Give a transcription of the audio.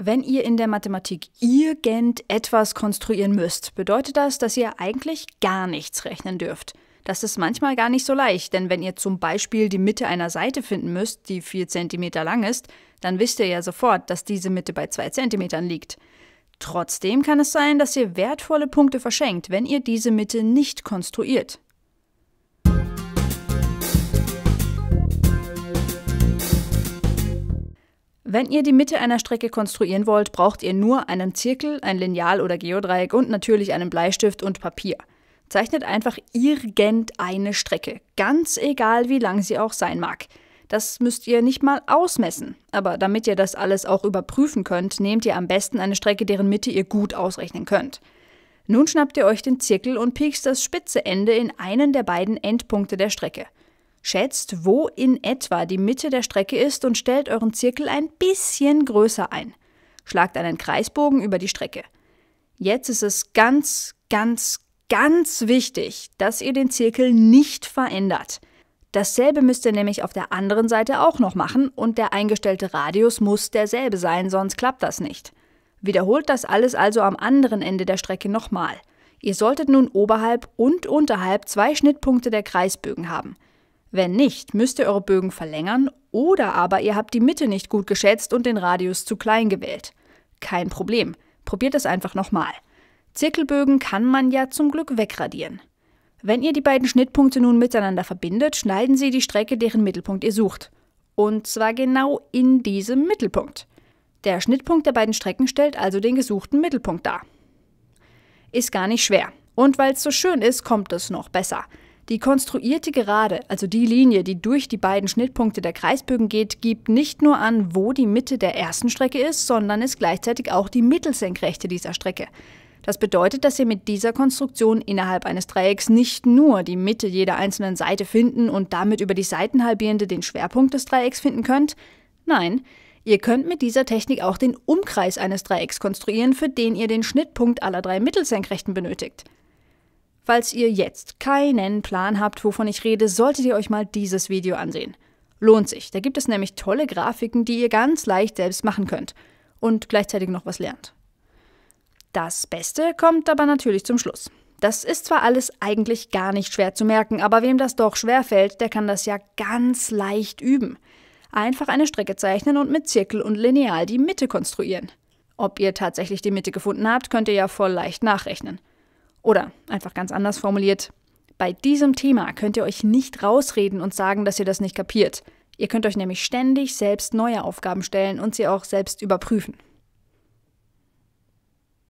Wenn ihr in der Mathematik irgendetwas konstruieren müsst, bedeutet das, dass ihr eigentlich gar nichts rechnen dürft. Das ist manchmal gar nicht so leicht, denn wenn ihr zum Beispiel die Mitte einer Seite finden müsst, die 4 cm lang ist, dann wisst ihr ja sofort, dass diese Mitte bei 2 cm liegt. Trotzdem kann es sein, dass ihr wertvolle Punkte verschenkt, wenn ihr diese Mitte nicht konstruiert. Wenn ihr die Mitte einer Strecke konstruieren wollt, braucht ihr nur einen Zirkel, ein Lineal oder Geodreieck und natürlich einen Bleistift und Papier. Zeichnet einfach irgendeine Strecke, ganz egal wie lang sie auch sein mag. Das müsst ihr nicht mal ausmessen. Aber damit ihr das alles auch überprüfen könnt, nehmt ihr am besten eine Strecke, deren Mitte ihr gut ausrechnen könnt. Nun schnappt ihr euch den Zirkel und piekst das spitze Ende in einen der beiden Endpunkte der Strecke. Schätzt, wo in etwa die Mitte der Strecke ist und stellt euren Zirkel ein bisschen größer ein. Schlagt einen Kreisbogen über die Strecke. Jetzt ist es ganz, ganz, ganz wichtig, dass ihr den Zirkel nicht verändert. Dasselbe müsst ihr nämlich auf der anderen Seite auch noch machen und der eingestellte Radius muss derselbe sein, sonst klappt das nicht. Wiederholt das alles also am anderen Ende der Strecke nochmal. Ihr solltet nun oberhalb und unterhalb zwei Schnittpunkte der Kreisbögen haben. Wenn nicht, müsst ihr eure Bögen verlängern oder aber ihr habt die Mitte nicht gut geschätzt und den Radius zu klein gewählt. Kein Problem, probiert es einfach nochmal. Zirkelbögen kann man ja zum Glück wegradieren. Wenn ihr die beiden Schnittpunkte nun miteinander verbindet, schneiden sie die Strecke, deren Mittelpunkt ihr sucht. Und zwar genau in diesem Mittelpunkt. Der Schnittpunkt der beiden Strecken stellt also den gesuchten Mittelpunkt dar. Ist gar nicht schwer. Und weil es so schön ist, kommt es noch besser. Die konstruierte Gerade, also die Linie, die durch die beiden Schnittpunkte der Kreisbögen geht, gibt nicht nur an, wo die Mitte der ersten Strecke ist, sondern ist gleichzeitig auch die Mittelsenkrechte dieser Strecke. Das bedeutet, dass ihr mit dieser Konstruktion innerhalb eines Dreiecks nicht nur die Mitte jeder einzelnen Seite finden und damit über die Seitenhalbierende den Schwerpunkt des Dreiecks finden könnt. Nein, ihr könnt mit dieser Technik auch den Umkreis eines Dreiecks konstruieren, für den ihr den Schnittpunkt aller drei Mittelsenkrechten benötigt. Falls ihr jetzt keinen Plan habt, wovon ich rede, solltet ihr euch mal dieses Video ansehen. Lohnt sich, da gibt es nämlich tolle Grafiken, die ihr ganz leicht selbst machen könnt und gleichzeitig noch was lernt. Das Beste kommt aber natürlich zum Schluss. Das ist zwar alles eigentlich gar nicht schwer zu merken, aber wem das doch schwer fällt, der kann das ja ganz leicht üben. Einfach eine Strecke zeichnen und mit Zirkel und Lineal die Mitte konstruieren. Ob ihr tatsächlich die Mitte gefunden habt, könnt ihr ja voll leicht nachrechnen. Oder einfach ganz anders formuliert, bei diesem Thema könnt ihr euch nicht rausreden und sagen, dass ihr das nicht kapiert. Ihr könnt euch nämlich ständig selbst neue Aufgaben stellen und sie auch selbst überprüfen.